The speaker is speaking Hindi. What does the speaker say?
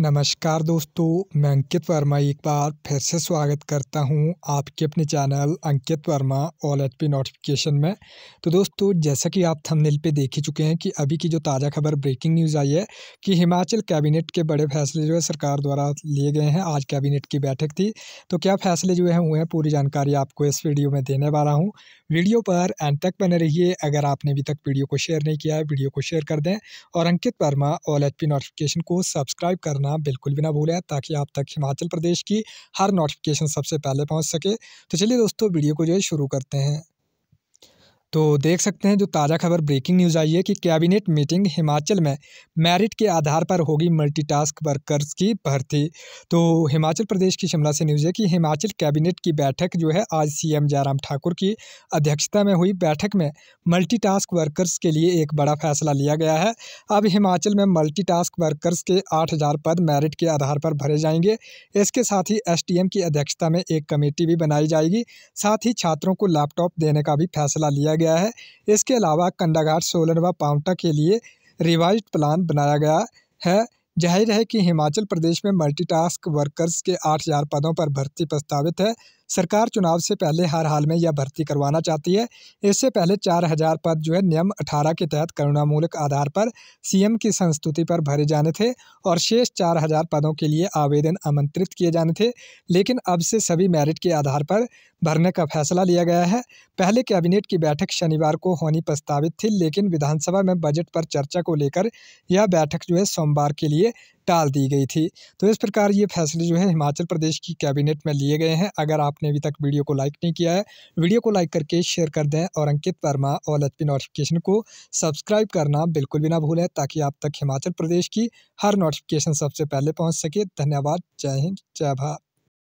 नमस्कार दोस्तों मैं अंकित वर्मा एक बार फिर से स्वागत करता हूं आपके अपने channel Ankit Verma all H P notification में तो दोस्तों जैसा कि आप थंबनेल पे देख ही चुके हैं कि अभी की जो ताज़ा खबर ब्रेकिंग न्यूज़ आई है कि हिमाचल कैबिनेट के बड़े फैसले जो है सरकार द्वारा लिए गए हैं आज कैबिनेट की बैठक थी तो क्या फैसले जो है हुए हैं पूरी जानकारी आपको इस वीडियो में देने वाला हूँ वीडियो पर एंड तक बने रहिए अगर आपने अभी तक वीडियो को शेयर नहीं किया है वीडियो को शेयर कर दें और Ankit Verma all H notification को सब्सक्राइब करना करना बिल्कुल भी ना भूलें ताकि आप तक हिमाचल प्रदेश की हर नोटिफिकेशन सबसे पहले पहुँच सके तो चलिए दोस्तों वीडियो को जो है शुरू करते हैं तो देख सकते हैं जो ताज़ा खबर ब्रेकिंग न्यूज़ आई है कि कैबिनेट मीटिंग हिमाचल में मेरिट के आधार पर होगी मल्टीटास्क वर्कर्स की भर्ती तो हिमाचल प्रदेश की शिमला से न्यूज़ है कि हिमाचल कैबिनेट की बैठक जो है आज सीएम जयराम ठाकुर की अध्यक्षता में हुई बैठक में मल्टीटास्क वर्कर्स के लिए एक बड़ा फैसला लिया गया है अब हिमाचल में मल्टीटास्क वर्कर्स के आठ पद मेरिट के आधार पर भरे जाएंगे इसके साथ ही एस की अध्यक्षता में एक कमेटी भी बनाई जाएगी साथ ही छात्रों को लैपटॉप देने का भी फैसला लिया गया है इसके अलावा कंडाघाट सोलन व पावटा के लिए रिवाइज प्लान बनाया गया है जाहिर है कि हिमाचल प्रदेश में मल्टीटास्क वर्कर्स के आठ हजार पदों पर भर्ती प्रस्तावित है सरकार चुनाव से पहले हर हाल में यह भर्ती करवाना चाहती है इससे पहले चार हजार पद जो है नियम अठारह के तहत करुणामूलक आधार पर सीएम की संस्तुति पर भरे जाने थे और शेष चार हजार पदों के लिए आवेदन आमंत्रित किए जाने थे लेकिन अब से सभी मेरिट के आधार पर भरने का फैसला लिया गया है पहले कैबिनेट की बैठक शनिवार को होनी प्रस्तावित थी लेकिन विधानसभा में बजट पर चर्चा को लेकर यह बैठक जो है सोमवार के लिए टाल दी गई थी तो इस प्रकार ये फैसले जो है हिमाचल प्रदेश की कैबिनेट में लिए गए हैं अगर आपने अभी तक वीडियो को लाइक नहीं किया है वीडियो को लाइक करके शेयर कर दें और अंकित वर्मा और एच नोटिफिकेशन को सब्सक्राइब करना बिल्कुल भी ना भूलें ताकि आप तक हिमाचल प्रदेश की हर नोटिफिकेशन सबसे पहले पहुँच सके धन्यवाद जय हिंद जय भारत